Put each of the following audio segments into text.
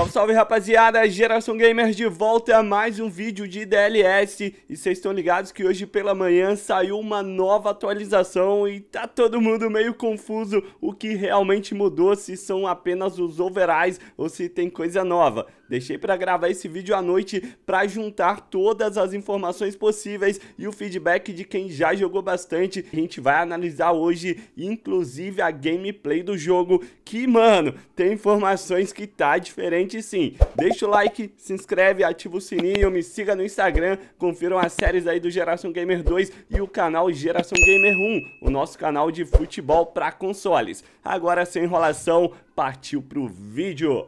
Salve, salve rapaziada, Geração Gamers de volta a mais um vídeo de DLS E vocês estão ligados que hoje pela manhã saiu uma nova atualização E tá todo mundo meio confuso o que realmente mudou Se são apenas os overalls ou se tem coisa nova Deixei pra gravar esse vídeo à noite pra juntar todas as informações possíveis E o feedback de quem já jogou bastante A gente vai analisar hoje, inclusive a gameplay do jogo Que, mano, tem informações que tá diferente sim, deixa o like, se inscreve, ativa o sininho, me siga no Instagram, confiram as séries aí do Geração Gamer 2 e o canal Geração Gamer 1, o nosso canal de futebol para consoles. Agora, sem enrolação, partiu pro vídeo!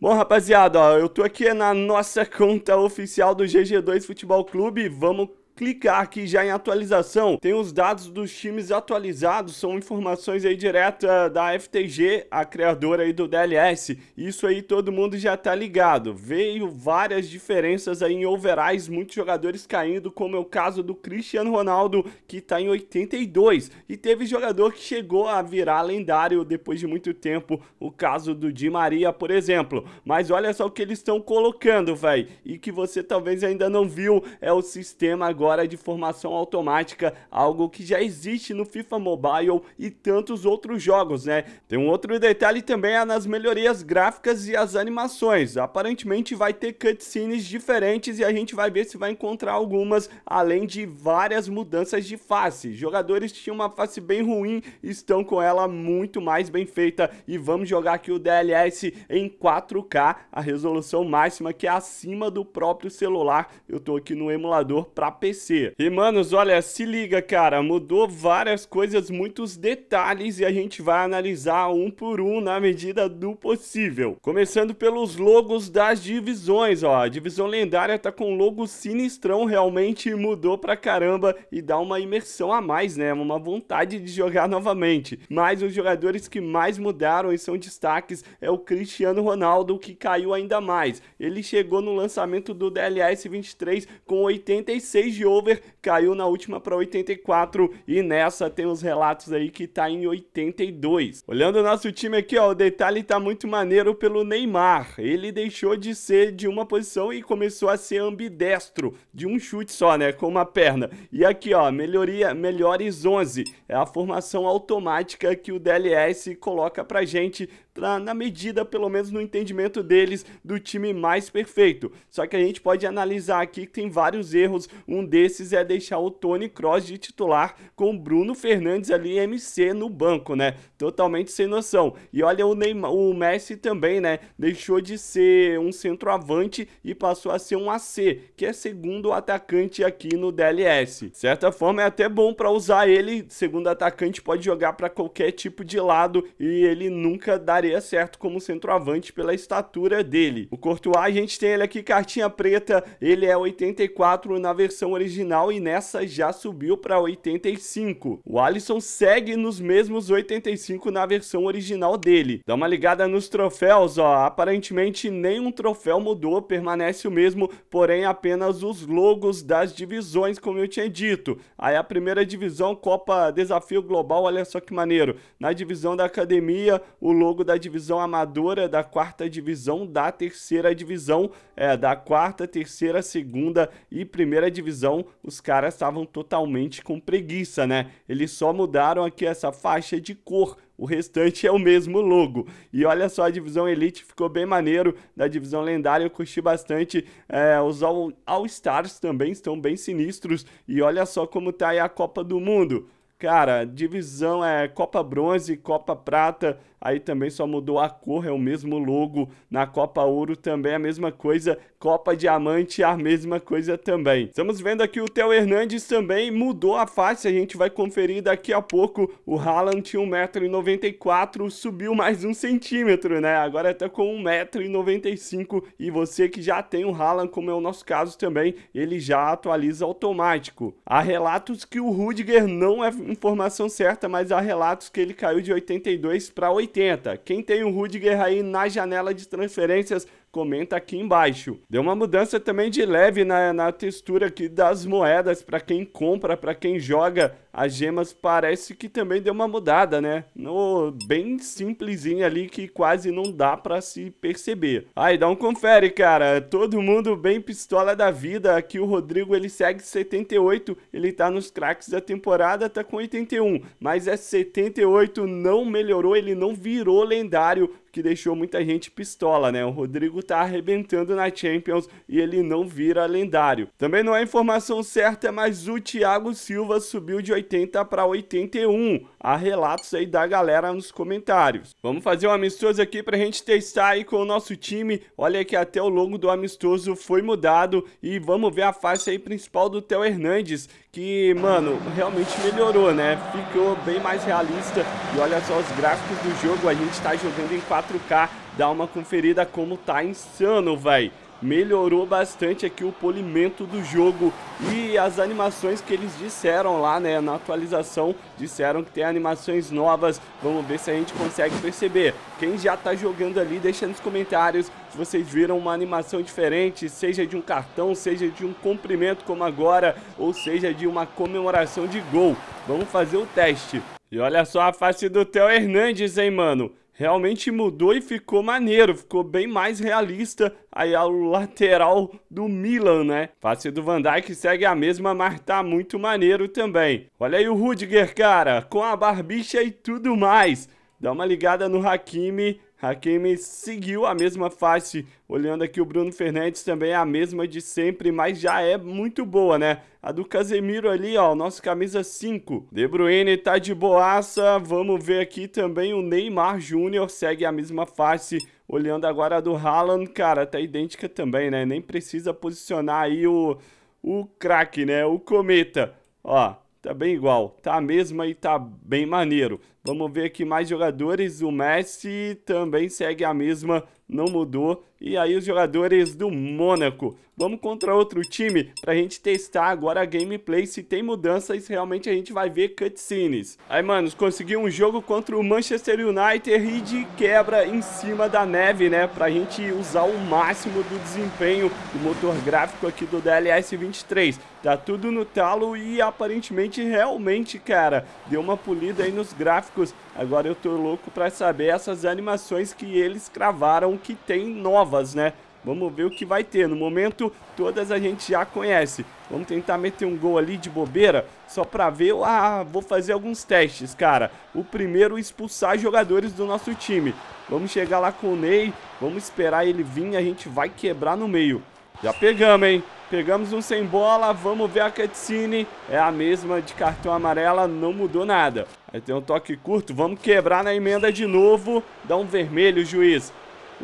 Bom, rapaziada, ó, eu tô aqui na nossa conta oficial do GG2 Futebol Clube. Vamos clicar aqui já em atualização, tem os dados dos times atualizados, são informações aí direta da FTG, a criadora aí do DLS. Isso aí todo mundo já tá ligado. Veio várias diferenças aí em overais, muitos jogadores caindo, como é o caso do Cristiano Ronaldo, que tá em 82. E teve jogador que chegou a virar lendário depois de muito tempo, o caso do Di Maria, por exemplo. Mas olha só o que eles estão colocando, velho, e que você talvez ainda não viu, é o sistema agora agora é de formação automática, algo que já existe no FIFA Mobile e tantos outros jogos, né? Tem um outro detalhe também é nas melhorias gráficas e as animações. Aparentemente vai ter cutscenes diferentes e a gente vai ver se vai encontrar algumas, além de várias mudanças de face. Jogadores tinham uma face bem ruim, estão com ela muito mais bem feita e vamos jogar aqui o DLS em 4K, a resolução máxima que é acima do próprio celular. Eu tô aqui no emulador para PC PC. E, manos, olha, se liga, cara, mudou várias coisas, muitos detalhes e a gente vai analisar um por um na medida do possível. Começando pelos logos das divisões, ó. A divisão lendária tá com logo sinistrão, realmente mudou pra caramba e dá uma imersão a mais, né? Uma vontade de jogar novamente. Mas os jogadores que mais mudaram e são destaques é o Cristiano Ronaldo, que caiu ainda mais. Ele chegou no lançamento do DLS 23 com 86 de over caiu na última para 84 e nessa tem os relatos aí que tá em 82. Olhando o nosso time aqui, ó, o detalhe tá muito maneiro pelo Neymar. Ele deixou de ser de uma posição e começou a ser ambidestro, de um chute só, né, com uma perna. E aqui, ó, melhoria, melhores 11. É a formação automática que o DLS coloca pra gente pra, na medida, pelo menos no entendimento deles, do time mais perfeito. Só que a gente pode analisar aqui que tem vários erros. Um desses é deixar o Tony Cross de titular com Bruno Fernandes ali MC no banco, né? Totalmente sem noção. E olha o Neymar, o Messi também, né? Deixou de ser um centroavante e passou a ser um AC, que é segundo atacante aqui no DLS. De certa forma é até bom para usar ele, segundo atacante pode jogar para qualquer tipo de lado e ele nunca daria certo como centroavante pela estatura dele. O Courtois, a gente tem ele aqui cartinha preta, ele é 84 na versão original original e nessa já subiu para 85. O Alisson segue nos mesmos 85 na versão original dele. Dá uma ligada nos troféus, ó. Aparentemente nenhum troféu mudou, permanece o mesmo, porém apenas os logos das divisões, como eu tinha dito. Aí a primeira divisão, Copa Desafio Global, olha só que maneiro. Na divisão da academia, o logo da divisão amadora, da quarta divisão, da terceira divisão, é, da quarta, terceira, segunda e primeira divisão então, os caras estavam totalmente com preguiça, né? Eles só mudaram aqui essa faixa de cor. O restante é o mesmo logo. E olha só, a divisão Elite ficou bem maneiro. Da divisão lendária eu curti bastante. É, os All-Stars também estão bem sinistros. E olha só como tá aí a Copa do Mundo. Cara, divisão é Copa Bronze, Copa Prata, aí também só mudou a cor, é o mesmo logo. Na Copa Ouro também é a mesma coisa. Copa Diamante a mesma coisa também. Estamos vendo aqui o Theo Hernandes também mudou a face, a gente vai conferir daqui a pouco. O Haaland tinha 1,94m, subiu mais um centímetro, né? Agora tá com 1,95m e você que já tem o Haaland, como é o nosso caso também, ele já atualiza automático. Há relatos que o Rudiger não é informação certa, mas há relatos que ele caiu de 82 para 80. Quem tem o Rudiger aí na janela de transferências comenta aqui embaixo. Deu uma mudança também de leve na, na textura aqui das moedas para quem compra, para quem joga as gemas parece que também deu uma mudada, né? No, bem simplesinho ali que quase não dá pra se perceber. Aí, dá um confere, cara. Todo mundo bem pistola da vida. Aqui o Rodrigo, ele segue 78. Ele tá nos craques da temporada, tá com 81. Mas é 78, não melhorou, ele não virou lendário que deixou muita gente pistola, né? O Rodrigo tá arrebentando na Champions e ele não vira lendário. Também não é informação certa, mas o Thiago Silva subiu de 80 para 81. Há relatos aí da galera nos comentários. Vamos fazer um amistoso aqui para a gente testar aí com o nosso time. Olha que até o logo do amistoso foi mudado e vamos ver a face aí principal do Theo Hernandes, que, mano, realmente melhorou, né? Ficou bem mais realista e olha só os gráficos do jogo, a gente tá jogando em 4K, dá uma conferida como tá insano, velho melhorou bastante aqui o polimento do jogo e as animações que eles disseram lá, né, na atualização, disseram que tem animações novas, vamos ver se a gente consegue perceber. Quem já tá jogando ali, deixa nos comentários se vocês viram uma animação diferente, seja de um cartão, seja de um comprimento como agora, ou seja de uma comemoração de gol. Vamos fazer o teste. E olha só a face do Theo Hernandes, hein, mano? realmente mudou e ficou maneiro, ficou bem mais realista aí a lateral do Milan, né? Face do Van Dijk segue a mesma, mas tá muito maneiro também. Olha aí o Rudiger, cara, com a barbicha e tudo mais. Dá uma ligada no Hakimi Hakimi seguiu a mesma face, olhando aqui o Bruno Fernandes também é a mesma de sempre, mas já é muito boa, né? A do Casemiro ali, ó, nosso camisa 5. De Bruyne tá de boaça, vamos ver aqui também o Neymar Júnior segue a mesma face, olhando agora a do Haaland, cara, tá idêntica também, né? Nem precisa posicionar aí o, o craque, né? O Cometa, ó tá bem igual, tá a mesma e tá bem maneiro. Vamos ver aqui mais jogadores, o Messi também segue a mesma, não mudou, e aí os jogadores do Mônaco. Vamos contra outro time para a gente testar agora a gameplay, se tem mudanças, realmente a gente vai ver cutscenes. Aí, manos, conseguiu um jogo contra o Manchester United e de quebra em cima da neve, né? Para a gente usar o máximo do desempenho do motor gráfico aqui do DLS 23. Tá tudo no talo e aparentemente, realmente, cara, deu uma polida aí nos gráficos. Agora eu tô louco para saber essas animações que eles cravaram que tem nova novas, né? Vamos ver o que vai ter. No momento, todas a gente já conhece. Vamos tentar meter um gol ali de bobeira, só pra ver. Ah, vou fazer alguns testes, cara. O primeiro, expulsar jogadores do nosso time. Vamos chegar lá com o Ney, vamos esperar ele vir, a gente vai quebrar no meio. Já pegamos, hein? Pegamos um sem bola, vamos ver a cutscene. É a mesma de cartão amarela, não mudou nada. Aí tem um toque curto, vamos quebrar na emenda de novo. Dá um vermelho, juiz.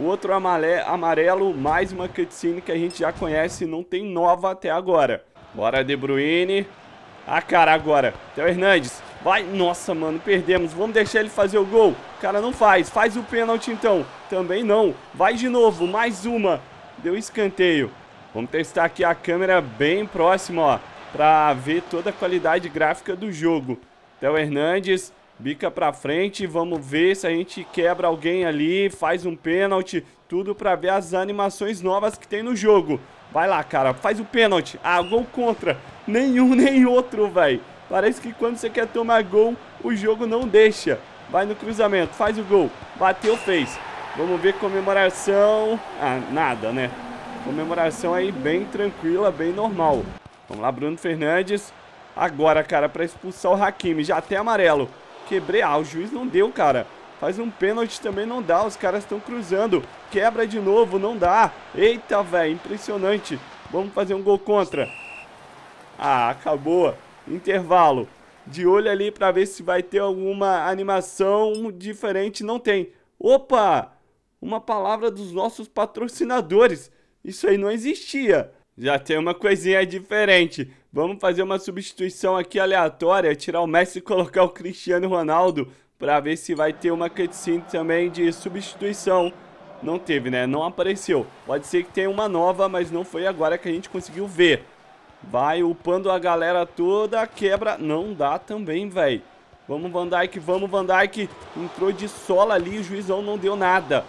O outro amarelo, mais uma cutscene que a gente já conhece não tem nova até agora. Bora, De Bruyne. Ah, cara, agora. Theo Hernandes. Vai. Nossa, mano, perdemos. Vamos deixar ele fazer o gol. O cara não faz. Faz o pênalti, então. Também não. Vai de novo. Mais uma. Deu escanteio. Vamos testar aqui a câmera bem próxima, ó. Pra ver toda a qualidade gráfica do jogo. Theo Hernandes bica pra frente, vamos ver se a gente quebra alguém ali, faz um pênalti, tudo pra ver as animações novas que tem no jogo. Vai lá, cara, faz o pênalti. Ah, gol contra. Nenhum nem outro, velho. Parece que quando você quer tomar gol, o jogo não deixa. Vai no cruzamento, faz o gol. Bateu, fez. Vamos ver comemoração. Ah, nada, né? Comemoração aí bem tranquila, bem normal. Vamos lá, Bruno Fernandes. Agora, cara, pra expulsar o Hakimi. Já até amarelo quebrei. Ah, o juiz não deu, cara. Faz um pênalti também não dá, os caras estão cruzando. Quebra de novo, não dá. Eita, velho, impressionante. Vamos fazer um gol contra. Ah, acabou. Intervalo. De olho ali para ver se vai ter alguma animação diferente. Não tem. Opa! Uma palavra dos nossos patrocinadores. Isso aí não existia. Já tem uma coisinha diferente. Vamos fazer uma substituição aqui aleatória, tirar o Messi e colocar o Cristiano Ronaldo para ver se vai ter uma cutscene também de substituição. Não teve, né? Não apareceu. Pode ser que tenha uma nova, mas não foi agora que a gente conseguiu ver. Vai upando a galera toda, quebra. Não dá também, velho. Vamos Van Dyke, vamos Van Dyke. Entrou de sola ali, o juizão não deu nada.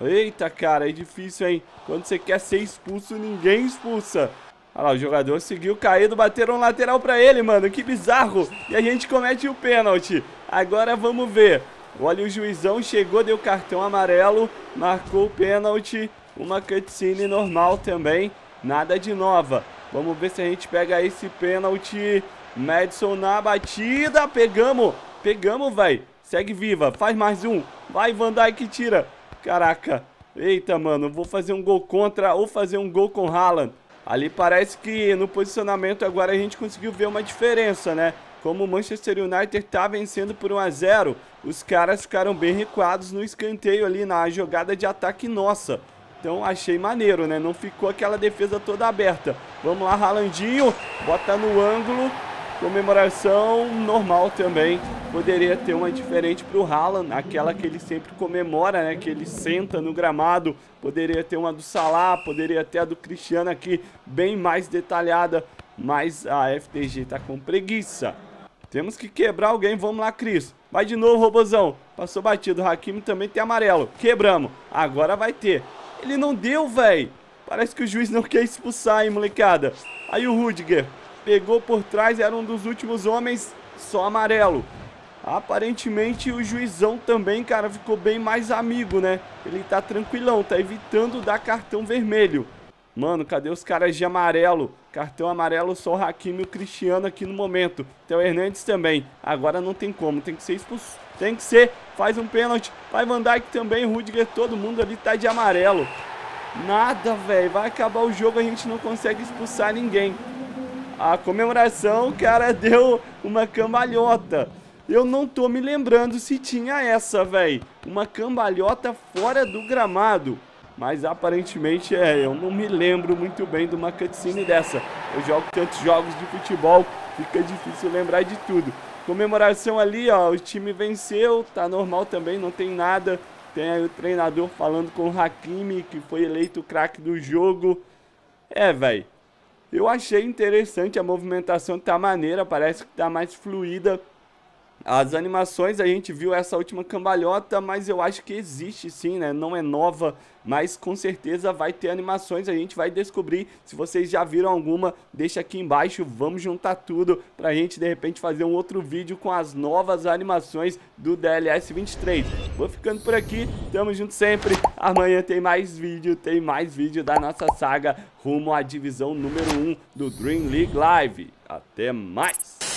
Eita, cara, é difícil, hein? Quando você quer ser expulso, ninguém expulsa. Olha lá, o jogador seguiu caído, bateram um lateral pra ele, mano. Que bizarro. E a gente comete o pênalti. Agora vamos ver. Olha o juizão, chegou, deu cartão amarelo, marcou o pênalti. Uma cutscene normal também, nada de nova. Vamos ver se a gente pega esse pênalti. Madison na batida, pegamos, pegamos, velho. Segue viva, faz mais um. Vai, Van Dyke, tira. Caraca. Eita, mano, vou fazer um gol contra ou fazer um gol com Haaland. Ali parece que no posicionamento agora a gente conseguiu ver uma diferença, né? Como o Manchester United está vencendo por 1 a 0, os caras ficaram bem recuados no escanteio ali na jogada de ataque nossa. Então achei maneiro, né? Não ficou aquela defesa toda aberta. Vamos lá, Ralandinho, bota no ângulo, Comemoração normal também. Poderia ter uma diferente para o Haaland, aquela que ele sempre comemora, né? Que ele senta no gramado. Poderia ter uma do Salah, poderia ter a do Cristiano aqui, bem mais detalhada. Mas a FTG tá com preguiça. Temos que quebrar alguém, vamos lá, Cris. Vai de novo, Robozão. Passou batido, o Hakimi também tem amarelo. Quebramos, agora vai ter. Ele não deu, velho. Parece que o juiz não quer expulsar, hein, molecada. Aí o Rudiger pegou por trás, era um dos últimos homens, só amarelo. Aparentemente o juizão também, cara, ficou bem mais amigo, né? Ele tá tranquilão, tá evitando dar cartão vermelho. Mano, cadê os caras de amarelo? Cartão amarelo, só o Hakimi e o Cristiano aqui no momento. o Hernandes também. Agora não tem como, tem que ser expulso. Tem que ser, faz um pênalti. Vai Van Dijk também, Rudiger, todo mundo ali tá de amarelo. Nada, velho, vai acabar o jogo, a gente não consegue expulsar ninguém a comemoração, o cara deu uma cambalhota. Eu não tô me lembrando se tinha essa, velho. Uma cambalhota fora do gramado. Mas aparentemente é, eu não me lembro muito bem de uma cutscene dessa. Eu jogo tantos jogos de futebol, fica difícil lembrar de tudo. Comemoração ali, ó, o time venceu, tá normal também, não tem nada. Tem aí o treinador falando com o Hakimi, que foi eleito o craque do jogo. É, velho. Eu achei interessante a movimentação, tá maneira, parece que tá mais fluida as animações, a gente viu essa última cambalhota, mas eu acho que existe sim, né? Não é nova, mas com certeza vai ter animações, a gente vai descobrir. Se vocês já viram alguma, deixa aqui embaixo, vamos juntar tudo pra gente de repente fazer um outro vídeo com as novas animações do DLS 23. Vou ficando por aqui, tamo junto sempre. Amanhã tem mais vídeo, tem mais vídeo da nossa saga rumo à divisão número 1 do Dream League Live. Até mais!